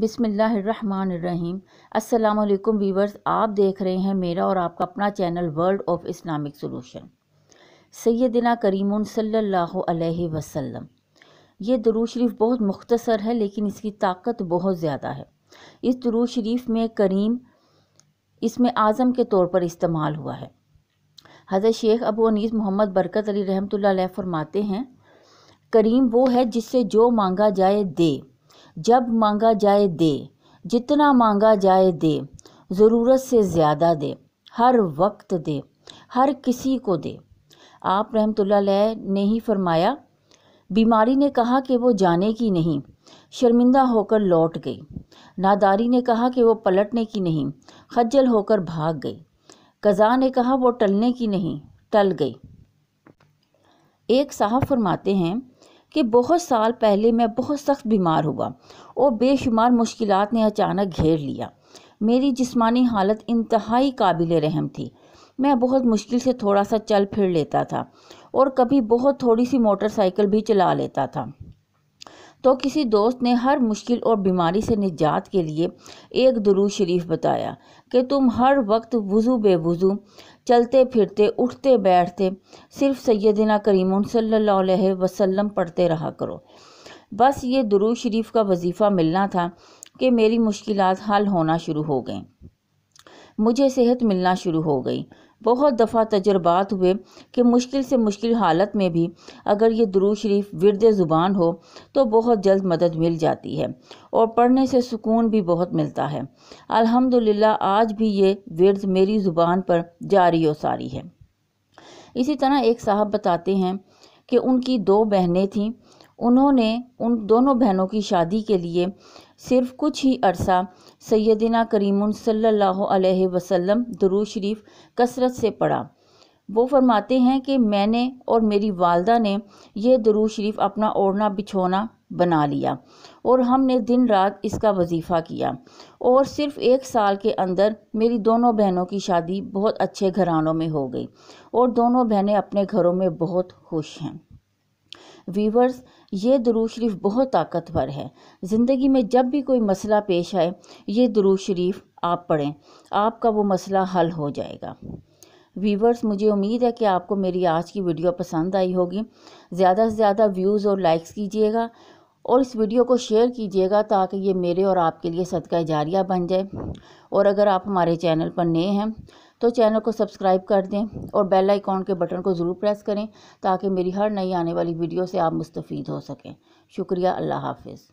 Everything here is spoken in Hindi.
बिसमीम् अल्लाम वीवर्स आप देख रहे हैं मेरा और आपका अपना channel world of Islamic solution सैदिना करीम सल्लल्लाहु अलैहि वसल्लम ये दरूज शरीफ बहुत मुख्तसर है लेकिन इसकी ताकत बहुत ज़्यादा है इस दरू शरीफ में करीम इसमें आज़म के तौर पर इस्तेमाल हुआ है हज़र शेख अबू अनीस मोहम्मद बरकत अली रहमत फ़रमाते हैं करीम वो है जिससे जो मांगा जाए दे जब मांगा जाए दे जितना मांगा जाए दे ज़रूरत से ज़्यादा दे हर वक्त दे हर किसी को दे आप रहमतुल्ला ने ही फरमाया बीमारी ने कहा कि वो जाने की नहीं शर्मिंदा होकर लौट गई नादारी ने कहा कि वो पलटने की नहीं खज्जल होकर भाग गई कज़ा ने कहा वो टलने की नहीं टल गई एक साहब फरमाते हैं कि बहुत साल पहले मैं बहुत सख्त बीमार हुआ और बेशुमार मुश्किल ने अचानक घेर लिया मेरी जिस्मानी हालत इंतहाई काबिल रहम थी मैं बहुत मुश्किल से थोड़ा सा चल फिर लेता था और कभी बहुत थोड़ी सी मोटरसाइकिल भी चला लेता था तो किसी दोस्त ने हर मुश्किल और बीमारी से निजात के लिए एक दुरू शरीफ बताया कि तुम हर वक्त वज़ू बेवज़ू चलते फिरते उठते बैठते सिर्फ सैदिना करीम सल्ला वसम पढ़ते रहा करो बस ये दुरू शरीफ का वजीफ़ा मिलना था कि मेरी मुश्किल हल होना शुरू हो गई मुझे सेहत मिलना शुरू हो गई बहुत दफ़ा तजुर्बात हुए कि मुश्किल से मुश्किल हालत में भी अगर ये दरू शरीफ विरद ज़ुबान हो तो बहुत जल्द मदद मिल जाती है और पढ़ने से सुकून भी बहुत मिलता है अल्हम्दुलिल्लाह आज भी ये विरद मेरी ज़ुबान पर जारी और सारी है इसी तरह एक साहब बताते हैं कि उनकी दो बहनें थीं उन्होंने उन दोनों बहनों की शादी के लिए सिर्फ कुछ ही अरसा सैदिना करीम अलैहि वसल्लम दरू शरीफ कसरत से पढ़ा वो फरमाते हैं कि मैंने और मेरी वालदा ने यह दरू शरीफ अपना ओढ़ना बिछोना बना लिया और हमने दिन रात इसका वजीफ़ा किया और सिर्फ एक साल के अंदर मेरी दोनों बहनों की शादी बहुत अच्छे घरानों में हो गई और दोनों बहनें अपने घरों में बहुत खुश हैं वीवर्स ये दरूज शरीफ बहुत ताकतवर है ज़िंदगी में जब भी कोई मसला पेश आए ये दरूज शरीफ आप पढ़ें आपका वो मसला हल हो जाएगा वीवर्स मुझे उम्मीद है कि आपको मेरी आज की वीडियो पसंद आई होगी ज़्यादा से ज़्यादा व्यूज़ और लाइक्स कीजिएगा और इस वीडियो को शेयर कीजिएगा ताकि ये मेरे और आपके लिए सदका जारिया बन जाए और अगर आप हमारे चैनल पर नए हैं तो चैनल को सब्सक्राइब कर दें और बेल आइकॉन के बटन को ज़रूर प्रेस करें ताकि मेरी हर नई आने वाली वीडियो से आप मुस्तफ़ हो सकें शुक्रिया अल्लाह हाफिज़